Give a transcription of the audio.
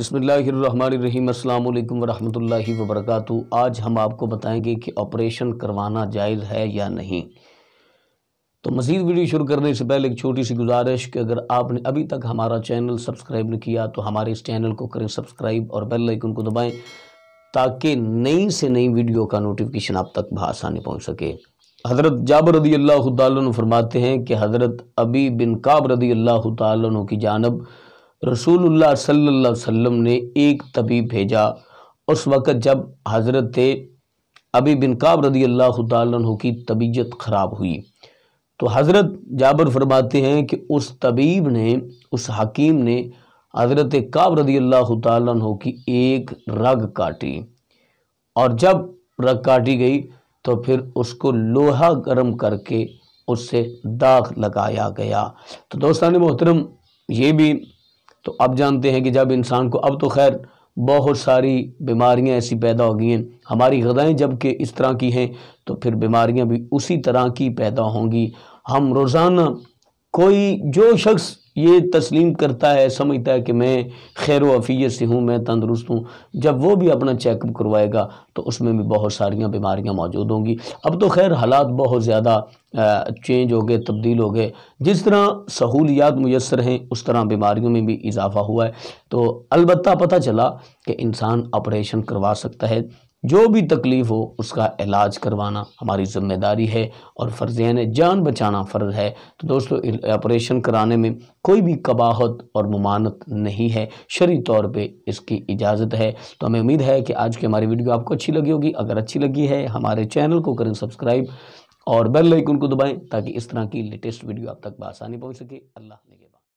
अस्सलाम वालेकुम वरहमतुल्लाहि वबरकत आज हम आपको बताएंगे कि ऑपरेशन करवाना जायज़ है या नहीं तो मज़ीद वीडियो शुरू करने से पहले एक छोटी सी गुजारिश कि अगर आपने अभी तक हमारा चैनल सब्सक्राइब नहीं किया तो हमारे इस चैनल को करें सब्सक्राइब और बेल आइकन को दबाएं ताकि नई से नई वीडियो का नोटिफिकेशन आप तक बसानी पहुँच सके हज़रत जाबर रदी अल्लाह फरमाते हैं कि हज़रत अबी बिन काब रदी अल्लाह तु की जानब रसूलुल्लाह सल्लल्लाहु अलैहि वसल्लम ने एक तबीब भेजा उस वक़्त जब हज़रत अबी अभी बिन काब रदी अल्लाह तु की तबीयत ख़राब हुई तो हज़रत जाबर फरमाते हैं कि उस तबीब ने उस हकीम ने हज़रत काब रदी अल्लाह तु की एक रग काटी और जब रग काटी गई तो फिर उसको लोहा गर्म करके उससे दाग लगाया गया तो दोस्तान मोहतरम ये भी तो अब जानते हैं कि जब इंसान को अब तो खैर बहुत सारी बीमारियां ऐसी पैदा हो गई हैं हमारी गदाएँ जबकि इस तरह की हैं तो फिर बीमारियां भी उसी तरह की पैदा होंगी हम रोज़ाना कोई जो शख्स ये तस्लीम करता है समझता है कि मैं खैर वफ़ीत से हूँ मैं तंदुरुस्त हूँ जब वो भी अपना चेकअप करवाएगा तो उसमें भी बहुत सारियाँ बीमारियाँ मौजूद होंगी अब तो खैर हालात बहुत ज़्यादा चेंज हो गए तब्दील हो गए जिस तरह सहूलियात मैसर हैं उस तरह बीमारियों में भी इजाफा हुआ है तो अलबत्ता पता चला कि इंसान ऑपरेशन करवा सकता है जो भी तकलीफ़ हो उसका इलाज करवाना हमारी ज़िम्मेदारी है और फ़र्जैन जान बचाना फ़र्ज है तो दोस्तों ऑपरेशन कराने में कोई भी कबाहत और ममानत नहीं है शरी तौर पे इसकी इजाज़त है तो हमें उम्मीद है कि आज की हमारी वीडियो आपको अच्छी लगी होगी अगर अच्छी लगी है हमारे चैनल को करें सब्सक्राइब और बेल आइकन को दबाएँ ताकि इस तरह की लेटेस्ट वीडियो आप तक बसानी पहुँच सके अल्लाह ने